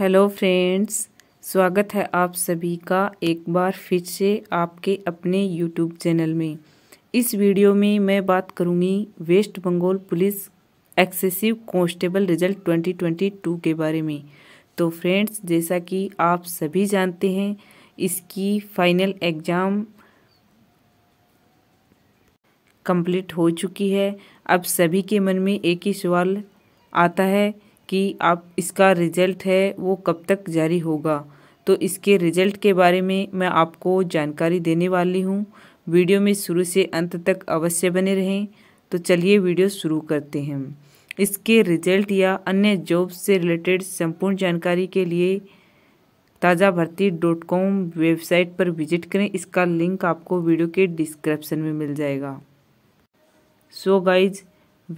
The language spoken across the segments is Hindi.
हेलो फ्रेंड्स स्वागत है आप सभी का एक बार फिर से आपके अपने यूट्यूब चैनल में इस वीडियो में मैं बात करूंगी West Bengal police excise constable result 2022 के बारे में तो फ्रेंड्स जैसा कि आप सभी जानते हैं इसकी फाइनल एग्ज़ाम कंप्लीट हो चुकी है अब सभी के मन में एक ही सवाल आता है कि आप इसका रिज़ल्ट है वो कब तक जारी होगा तो इसके रिज़ल्ट के बारे में मैं आपको जानकारी देने वाली हूँ वीडियो में शुरू से अंत तक अवश्य बने रहें तो चलिए वीडियो शुरू करते हैं इसके रिजल्ट या अन्य जॉब से रिलेटेड संपूर्ण जानकारी के लिए Taza Bharti dot com website पर विजिट करें इसका लिंक आपको वीडियो के डिस्क्रिप्शन में मिल जाएगा so so guys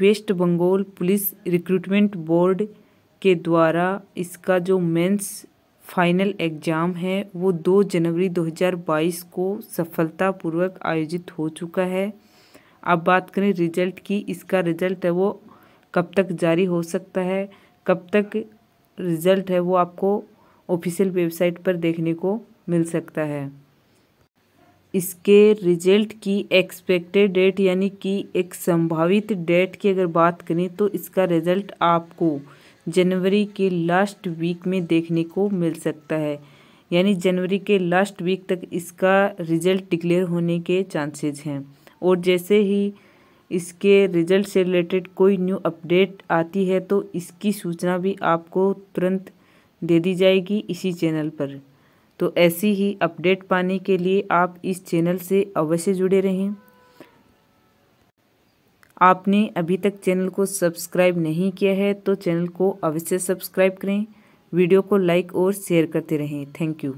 West Bengal police recruitment board के द्वारा इसका जो मेंस फाइनल एग्ज़ाम है वो दो जनवरी 2022 को सफलतापूर्वक आयोजित हो चुका है अब बात करें रिजल्ट की इसका रिजल्ट है वो कब तक जारी हो सकता है कब तक रिजल्ट है वो आपको ऑफिशियल वेबसाइट पर देखने को मिल सकता है इसके रिजल्ट की एक्सपेक्टेड डेट यानी कि एक संभावित डेट की अगर बात करें तो इसका रिजल्ट आपको जनवरी के लास्ट वीक में देखने को मिल सकता है यानी जनवरी के लास्ट वीक तक इसका रिज़ल्ट डिक्लेयर होने के चांसेज हैं और जैसे ही इसके रिज़ल्ट से रिलेटेड कोई न्यू अपडेट आती है तो इसकी सूचना भी आपको तुरंत दे दी जाएगी इसी चैनल पर तो ऐसी ही अपडेट पाने के लिए आप इस चैनल से अवश्य जुड़े रहें आपने अभी तक चैनल को सब्सक्राइब नहीं किया है तो चैनल को अवश्य सब्सक्राइब करें वीडियो को लाइक और शेयर करते रहें थैंक यू